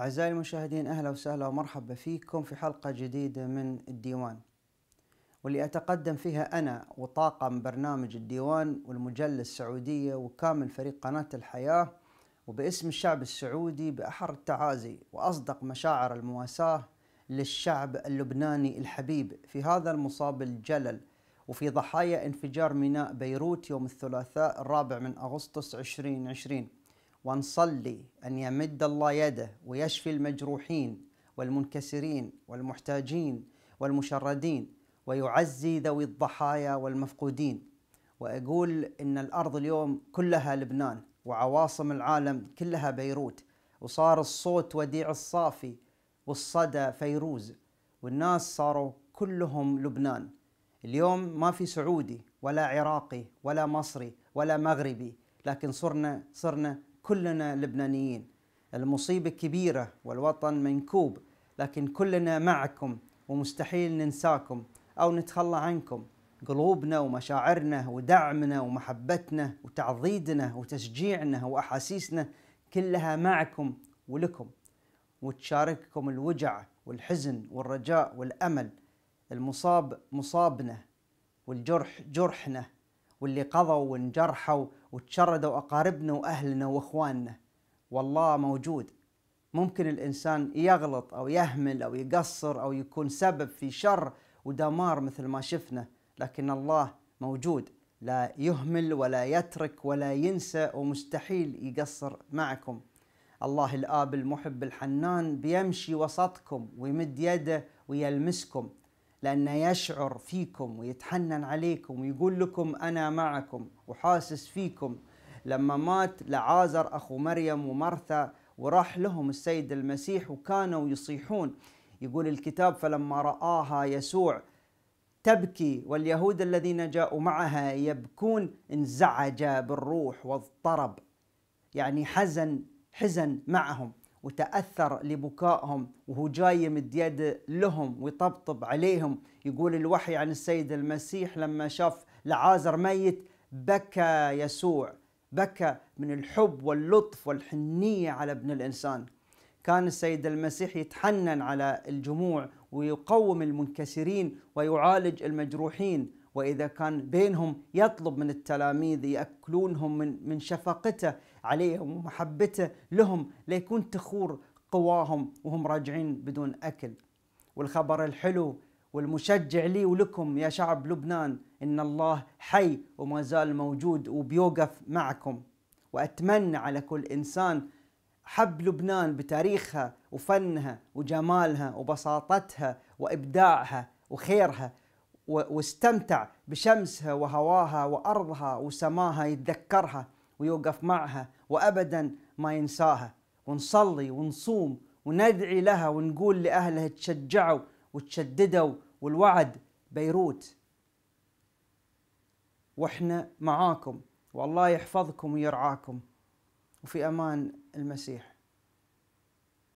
أعزائي المشاهدين أهلا وسهلا ومرحبا فيكم في حلقة جديدة من الديوان واللي أتقدم فيها أنا وطاقم برنامج الديوان والمجلة السعودية وكامل فريق قناة الحياة وباسم الشعب السعودي بأحر التعازي وأصدق مشاعر المواساة للشعب اللبناني الحبيب في هذا المصاب الجلل وفي ضحايا انفجار ميناء بيروت يوم الثلاثاء الرابع من أغسطس 2020 ونصلي أن يمد الله يده ويشفي المجروحين والمنكسرين والمحتاجين والمشردين ويعزي ذوي الضحايا والمفقودين وأقول إن الأرض اليوم كلها لبنان وعواصم العالم كلها بيروت وصار الصوت وديع الصافي والصدى فيروز والناس صاروا كلهم لبنان اليوم ما في سعودي ولا عراقي ولا مصري ولا مغربي لكن صرنا صرنا كلنا لبنانيين المصيبة كبيرة والوطن منكوب لكن كلنا معكم ومستحيل ننساكم أو نتخلى عنكم قلوبنا ومشاعرنا ودعمنا ومحبتنا وتعضيدنا وتشجيعنا وأحاسيسنا كلها معكم ولكم وتشارككم الوجع والحزن والرجاء والأمل المصاب مصابنا والجرح جرحنا واللي قضوا وانجرحوا وتشردوا أقاربنا وأهلنا وإخواننا والله موجود ممكن الإنسان يغلط أو يهمل أو يقصر أو يكون سبب في شر ودمار مثل ما شفنا لكن الله موجود لا يهمل ولا يترك ولا ينسى ومستحيل يقصر معكم الله الآب المحب الحنان بيمشي وسطكم ويمد يده ويلمسكم لأنه يشعر فيكم ويتحنن عليكم ويقول لكم أنا معكم وحاسس فيكم لما مات لعازر أخو مريم ومرثا وراح لهم السيد المسيح وكانوا يصيحون يقول الكتاب فلما رآها يسوع تبكي واليهود الذين جاءوا معها يبكون انزعج بالروح واضطرب يعني حزن حزن معهم وتأثر لبكائهم وهو جاي يمد يده لهم ويطبطب عليهم يقول الوحي عن السيد المسيح لما شاف لعازر ميت بكى يسوع بكى من الحب واللطف والحنية على ابن الإنسان كان السيد المسيح يتحنن على الجموع ويقوم المنكسرين ويعالج المجروحين واذا كان بينهم يطلب من التلاميذ ياكلونهم من من شفقته عليهم ومحبته لهم ليكون تخور قواهم وهم راجعين بدون اكل. والخبر الحلو والمشجع لي ولكم يا شعب لبنان ان الله حي وما زال موجود وبيوقف معكم. واتمنى على كل انسان حب لبنان بتاريخها وفنها وجمالها وبساطتها وابداعها وخيرها واستمتع بشمسها وهواها وارضها وسماها يتذكرها ويوقف معها وابدا ما ينساها ونصلي ونصوم وندعي لها ونقول لاهلها تشجعوا وتشددوا والوعد بيروت واحنا معاكم والله يحفظكم ويرعاكم وفي امان المسيح